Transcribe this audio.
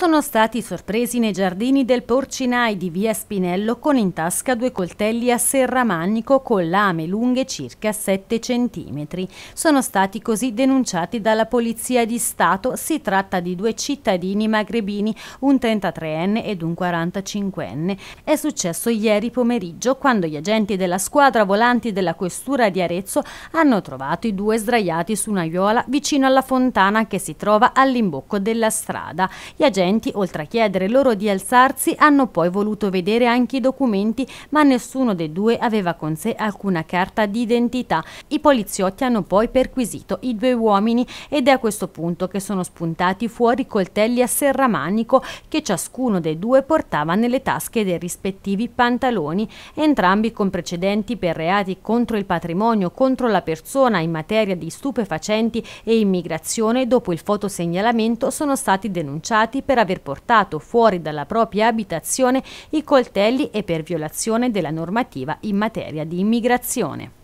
sono stati sorpresi nei giardini del Porcinai di via Spinello con in tasca due coltelli a serramannico con lame lunghe circa 7 cm. Sono stati così denunciati dalla Polizia di Stato. Si tratta di due cittadini magrebini, un 33enne ed un 45enne. È successo ieri pomeriggio quando gli agenti della squadra volanti della questura di Arezzo hanno trovato i due sdraiati su una viola vicino alla fontana che si trova all'imbocco della strada. Gli agenti dirigenti, oltre a chiedere loro di alzarsi, hanno poi voluto vedere anche i documenti, ma nessuno dei due aveva con sé alcuna carta d'identità. I poliziotti hanno poi perquisito i due uomini ed è a questo punto che sono spuntati fuori coltelli a serramanico che ciascuno dei due portava nelle tasche dei rispettivi pantaloni, entrambi con precedenti per reati contro il patrimonio, contro la persona in materia di stupefacenti e immigrazione dopo il fotosegnalamento sono stati denunciati per per aver portato fuori dalla propria abitazione i coltelli e per violazione della normativa in materia di immigrazione.